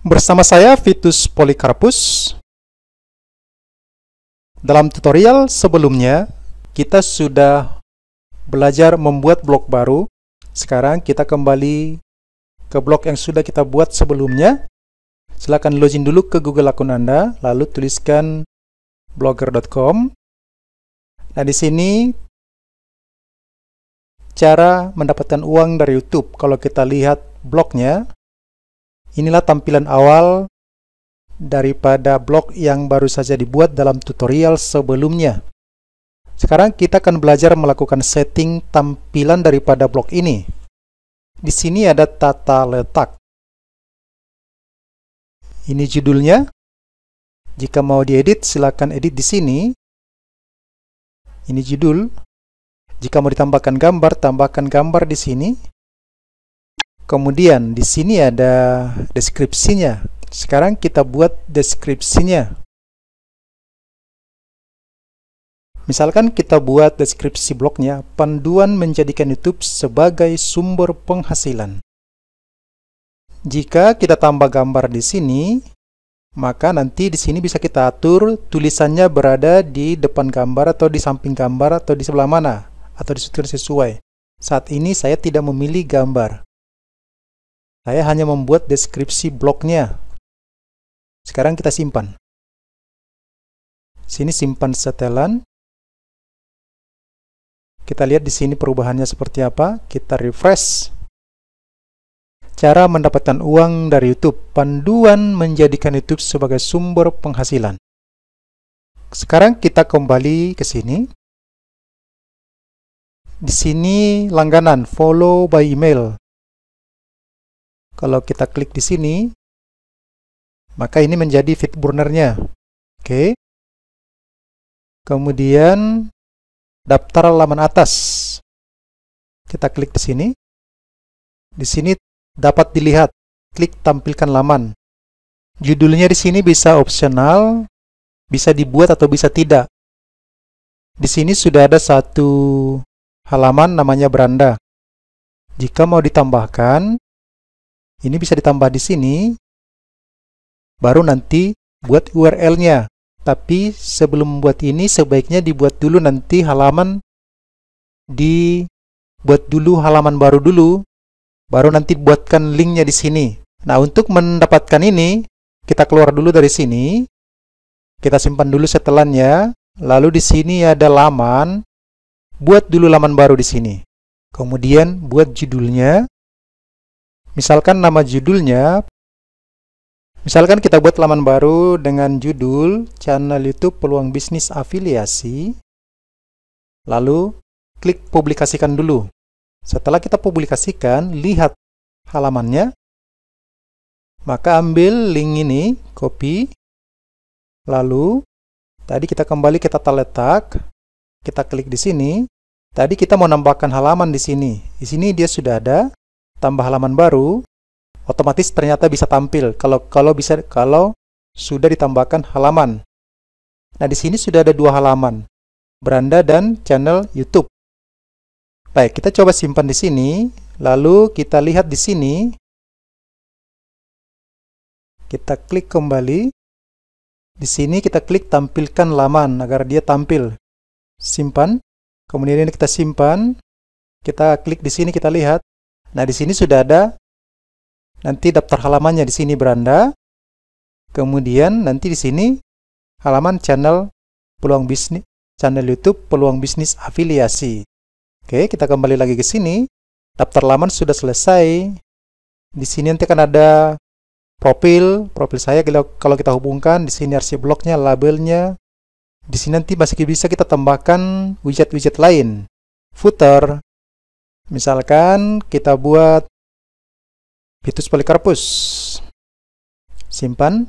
Bersama saya Vitus Polikarpus. Dalam tutorial sebelumnya, kita sudah belajar membuat blok baru. Sekarang kita kembali ke blok yang sudah kita buat sebelumnya. Silakan login dulu ke Google akun Anda, lalu tuliskan blogger.com. Nah, di sini cara mendapatkan uang dari YouTube. Kalau kita lihat blognya, Inilah tampilan awal daripada blog yang baru saja dibuat dalam tutorial sebelumnya. Sekarang kita akan belajar melakukan setting tampilan daripada blog ini. Di sini ada tata letak. Ini judulnya. Jika mau diedit, silakan edit di sini. Ini judul. Jika mau ditambahkan gambar, tambahkan gambar di sini. Kemudian di sini ada deskripsinya. Sekarang kita buat deskripsinya. Misalkan kita buat deskripsi blognya, panduan menjadikan YouTube sebagai sumber penghasilan. Jika kita tambah gambar di sini, maka nanti di sini bisa kita atur tulisannya berada di depan gambar atau di samping gambar atau di sebelah mana atau disetir sesuai. Saat ini saya tidak memilih gambar. Saya hanya membuat deskripsi blognya. Sekarang kita simpan. Sini simpan setelan. Kita lihat di sini perubahannya seperti apa. Kita refresh. Cara mendapatkan uang dari YouTube. Panduan menjadikan YouTube sebagai sumber penghasilan. Sekarang kita kembali ke sini. Di sini langganan follow by email. Kalau kita klik di sini, maka ini menjadi fit burnernya. Oke. Okay. Kemudian daftar laman atas. Kita klik di sini. Di sini dapat dilihat. Klik tampilkan laman. Judulnya di sini bisa opsional, bisa dibuat atau bisa tidak. Di sini sudah ada satu halaman namanya beranda. Jika mau ditambahkan, ini bisa ditambah di sini, baru nanti buat URL-nya. Tapi sebelum buat ini sebaiknya dibuat dulu nanti halaman dibuat dulu halaman baru dulu, baru nanti buatkan linknya di sini. Nah untuk mendapatkan ini kita keluar dulu dari sini, kita simpan dulu setelannya, lalu di sini ada laman, buat dulu laman baru di sini. Kemudian buat judulnya, Misalkan nama judulnya, misalkan kita buat laman baru dengan judul channel YouTube Peluang Bisnis Afiliasi, lalu klik publikasikan dulu. Setelah kita publikasikan, lihat halamannya, maka ambil link ini, copy, lalu tadi kita kembali kita tata kita klik di sini, tadi kita mau nambahkan halaman di sini, di sini dia sudah ada, tambah halaman baru, otomatis ternyata bisa tampil kalau kalau bisa kalau sudah ditambahkan halaman. Nah, di sini sudah ada dua halaman, beranda dan channel YouTube. Baik, kita coba simpan di sini, lalu kita lihat di sini. Kita klik kembali. Di sini kita klik tampilkan laman agar dia tampil. Simpan. Kemudian ini kita simpan. Kita klik di sini kita lihat Nah, di sini sudah ada nanti daftar halamannya di sini beranda. Kemudian nanti di sini halaman channel peluang bisnis channel YouTube peluang bisnis afiliasi. Oke, kita kembali lagi ke sini. Daftar halaman sudah selesai. Di sini nanti akan ada profil, profil saya kalau kita hubungkan di sini arsip blognya, labelnya. Di sini nanti masih bisa kita tambahkan widget-widget lain. Footer, Misalkan kita buat Vitus polikarpus. Simpan.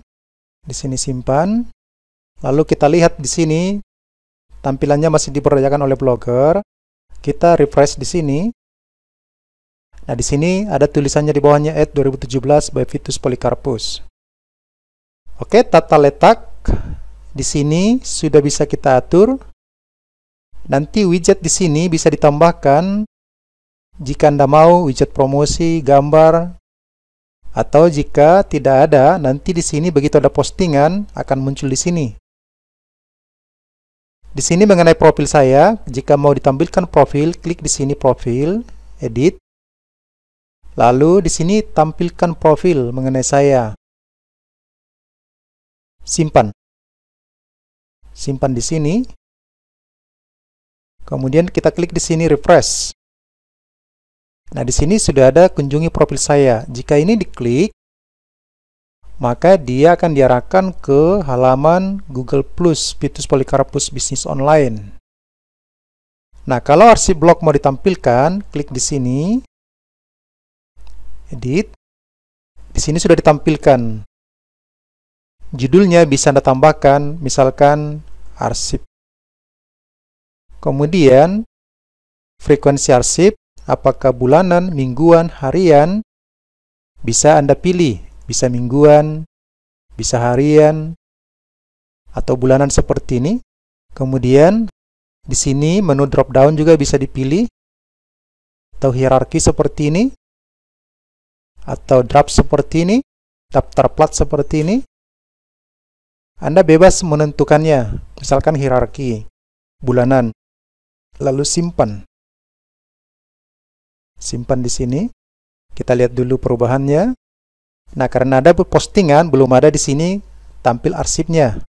Di sini simpan. Lalu kita lihat di sini tampilannya masih diperdayakan oleh blogger. Kita refresh di sini. Nah, di sini ada tulisannya di bawahnya add 2017 by Vitus polikarpus. Oke, tata letak di sini sudah bisa kita atur. Nanti widget di sini bisa ditambahkan jika Anda mau widget promosi, gambar, atau jika tidak ada, nanti di sini begitu ada postingan akan muncul di sini. Di sini mengenai profil saya, jika mau ditampilkan profil, klik di sini profil, edit. Lalu di sini tampilkan profil mengenai saya. Simpan. Simpan di sini. Kemudian kita klik di sini refresh. Nah, di sini sudah ada kunjungi profil saya. Jika ini diklik, maka dia akan diarahkan ke halaman Google Plus, situs Polikarpus Bisnis Online. Nah, kalau arsip blog mau ditampilkan, klik di sini. Edit. Di sini sudah ditampilkan. Judulnya bisa Anda tambahkan, misalkan arsip. Kemudian, frekuensi arsip apakah bulanan, mingguan, harian, bisa Anda pilih, bisa mingguan, bisa harian, atau bulanan seperti ini. Kemudian di sini menu drop down juga bisa dipilih atau hierarki seperti ini atau drop seperti ini, daftar plat seperti ini. Anda bebas menentukannya, misalkan hierarki bulanan. Lalu simpan simpan di sini. Kita lihat dulu perubahannya. Nah, karena ada postingan, belum ada di sini tampil arsipnya.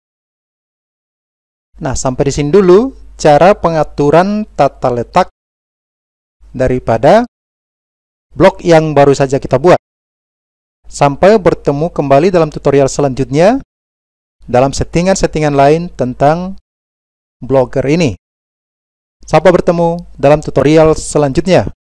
Nah, sampai di sini dulu cara pengaturan tata letak daripada blog yang baru saja kita buat. Sampai bertemu kembali dalam tutorial selanjutnya dalam settingan-settingan lain tentang blogger ini. Sampai bertemu dalam tutorial selanjutnya.